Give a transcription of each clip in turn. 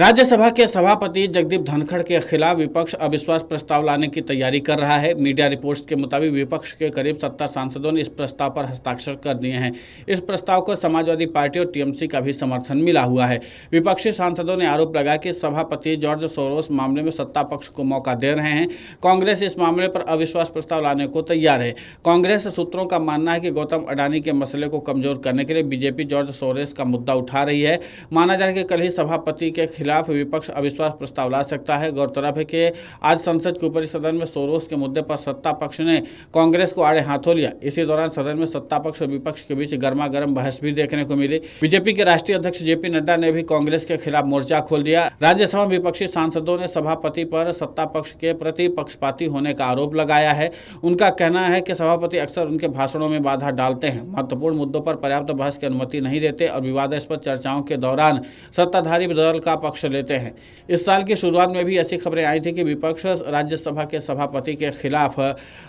राज्यसभा के सभापति जगदीप धनखड़ के खिलाफ विपक्ष अविश्वास प्रस्ताव लाने की तैयारी कर रहा है मीडिया रिपोर्ट्स के मुताबिक विपक्ष के करीब सत्तर सांसदों ने इस प्रस्ताव पर हस्ताक्षर कर दिए हैं इस प्रस्ताव को समाजवादी पार्टी और टीएमसी का भी समर्थन मिला हुआ है विपक्षी सांसदों ने आरोप लगाया कि सभापति जॉर्ज सोरोस मामले में सत्ता पक्ष को मौका दे रहे हैं कांग्रेस इस मामले पर अविश्वास प्रस्ताव लाने को तैयार है कांग्रेस सूत्रों का मानना है कि गौतम अडानी के मसले को कमजोर करने के लिए बीजेपी जॉर्ज सोरेस का मुद्दा उठा रही है माना जा रहा है कि कल ही सभापति के खिलाफ विपक्ष अविश्वास प्रस्ताव ला सकता है गौरतलब है कि आज संसद के ऊपरी सदन में सोरोस के मुद्दे पर सत्ता पक्ष ने कांग्रेस को आड़े हाथों लिया इसी दौरान सदन में सत्ता पक्ष और विपक्ष के बीच गर्मा गर्म बहस भी देखने को मिली बीजेपी के राष्ट्रीय अध्यक्ष जेपी नड्डा ने भी कांग्रेस के खिलाफ मोर्चा खोल दिया राज्यसभा विपक्षी सांसदों ने सभापति पर सत्ता पक्ष के प्रति पक्षपाती होने का आरोप लगाया है उनका कहना है कि सभापति अक्सर उनके भाषणों में बाधा डालते हैं महत्वपूर्ण मुद्दों पर पर्याप्त बहस की अनुमति नहीं देते और विवादास्पद चर्चाओं के दौरान सत्ताधारी दल का पक्ष पक्ष लेते हैं इस साल की शुरुआत में भी ऐसी खबरें आई थी कि विपक्ष राज्यसभा के सभापति के खिलाफ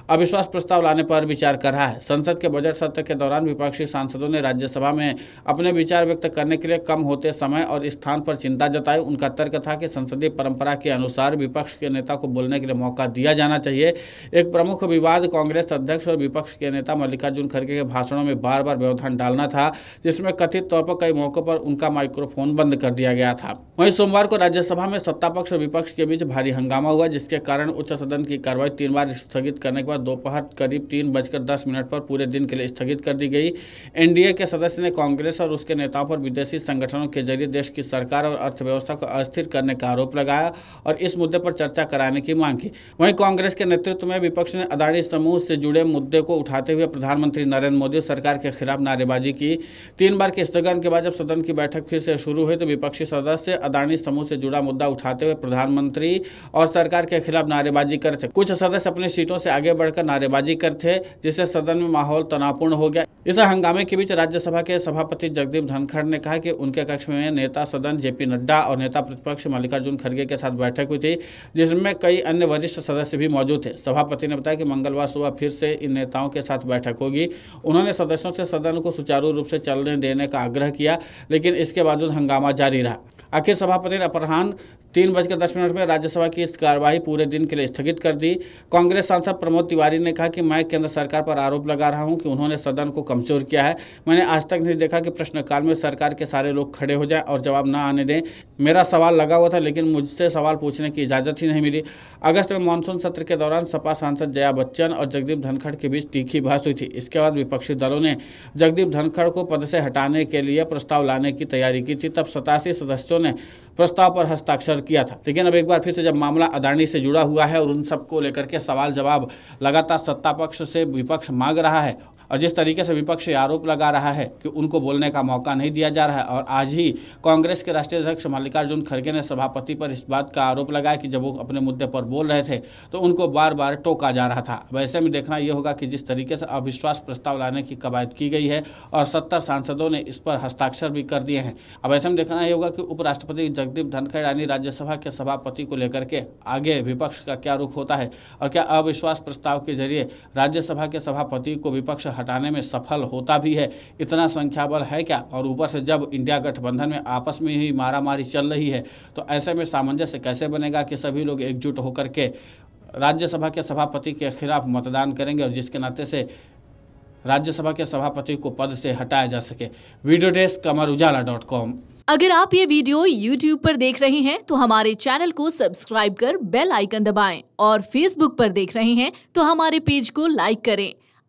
अविश्वास प्रस्ताव लाने पर विचार कर रहा है संसद के बजट सत्र के दौरान विपक्षी सांसदों ने राज्यसभा में अपने विचार व्यक्त करने के लिए कम होते समय और स्थान पर चिंता जताई उनका तर्क था कि संसदीय परंपरा के अनुसार विपक्ष के नेता को बोलने के लिए मौका दिया जाना चाहिए एक प्रमुख विवाद कांग्रेस अध्यक्ष और विपक्ष के नेता मल्लिकार्जुन खड़गे के भाषणों में बार बार व्यवधान डालना था जिसमें कथित तौर पर कई मौकों पर उनका माइक्रोफोन बंद कर दिया गया था वहीं सोमवार को राज्यसभा में सत्ता पक्ष और विपक्ष के बीच भारी हंगामा हुआ जिसके कारण उच्च सदन की कार्रवाई तीन बार स्थगित करने के बाद दोपहर करीब तीन बजकर दस मिनट पर पूरे दिन के लिए स्थगित कर दी गई एनडीए के सदस्य ने कांग्रेस और उसके नेताओं पर विदेशी संगठनों के जरिए देश की सरकार और अर्थव्यवस्था को अस्थिर करने का आरोप लगाया और इस मुद्दे पर चर्चा कराने की मांग की वहीं कांग्रेस के नेतृत्व में विपक्ष ने अदाणी समूह से जुड़े मुद्दे को उठाते हुए प्रधानमंत्री नरेंद्र मोदी सरकार के खिलाफ नारेबाजी की तीन बार के स्थगन के बाद जब सदन की बैठक फिर से शुरू हुई तो विपक्षी सदस्य अदानी समूह से जुड़ा मुद्दा उठाते हुए प्रधानमंत्री और सरकार के खिलाफ नारेबाजी कर थे कुछ सदस्य अपनी सीटों से आगे बढ़कर नारेबाजी कर थे जिससे सदन में माहौल तनावपूर्ण हो गया इस हंगामे के बीच राज्यसभा के सभापति जगदीप धनखड़ ने कहा कि उनके कक्ष में नेता सदन जेपी नड्डा और नेता प्रतिपक्ष मल्लिकार्जुन खड़गे के साथ बैठक हुई थी जिसमें कई अन्य वरिष्ठ सदस्य भी मौजूद थे सभापति ने बताया कि मंगलवार सुबह फिर से इन नेताओं के साथ बैठक होगी उन्होंने सदस्यों से सदन को सुचारू रूप से चलने देने का आग्रह किया लेकिन इसके बावजूद हंगामा जारी रहा आखिर सभापति अपराह्न तीन बजकर दस मिनट में राज्यसभा की इस कार्यवाही पूरे दिन के लिए स्थगित कर दी कांग्रेस सांसद प्रमोद तिवारी ने कहा कि मैं केंद्र सरकार पर आरोप लगा रहा हूं कि उन्होंने सदन को कमजोर किया है मैंने आज तक नहीं देखा कि प्रश्नकाल में सरकार के सारे लोग खड़े हो जाए और जवाब न आने दें मेरा सवाल लगा हुआ था लेकिन मुझसे सवाल पूछने की इजाज़त ही नहीं मिली अगस्त में मानसून सत्र के दौरान सपा सांसद जया बच्चन और जगदीप धनखड़ के बीच तीखी बहस हुई थी इसके बाद विपक्षी दलों ने जगदीप धनखड़ को पद से हटाने के लिए प्रस्ताव लाने की तैयारी की थी तब सतासी सदस्यों ने प्रस्ताव पर हस्ताक्षर किया था लेकिन अब एक बार फिर से जब मामला अदानी से जुड़ा हुआ है और उन सबको लेकर के सवाल जवाब लगातार सत्ता पक्ष से विपक्ष मांग रहा है और जिस तरीके से विपक्ष आरोप लगा रहा है कि उनको बोलने का मौका नहीं दिया जा रहा है और आज ही कांग्रेस के राष्ट्रीय अध्यक्ष मल्लिकार्जुन खड़गे ने सभापति पर इस बात का आरोप लगाया कि जब वो अपने मुद्दे पर बोल रहे थे तो उनको बार बार टोका जा रहा था वैसे में देखना यह होगा कि जिस तरीके से अविश्वास प्रस्ताव लाने की कवायद की गई है और सत्तर सांसदों ने इस पर हस्ताक्षर भी कर दिए हैं अब ऐसे में देखना यह होगा कि उपराष्ट्रपति जगदीप धनखड़ यानी राज्यसभा के सभापति को लेकर के आगे विपक्ष का क्या रुख होता है और क्या अविश्वास प्रस्ताव के जरिए राज्यसभा के सभापति को विपक्ष हटाने में सफल होता भी है इतना संख्या बल है क्या और ऊपर से जब इंडिया गठबंधन में आपस में ही मारामारी चल रही है तो ऐसे में सामंजस्य कैसे बनेगा कि सभी लोग एकजुट होकर के राज्यसभा के सभापति के खिलाफ मतदान करेंगे और जिसके नाते से राज्यसभा के सभापति को पद से हटाया जा सके वीडियो डेस्क कमर उजाला डॉट कॉम अगर आप ये वीडियो YouTube पर देख रहे हैं तो हमारे चैनल को सब्सक्राइब कर बेल आइकन दबाएं और Facebook पर देख रहे हैं तो हमारे पेज को लाइक करें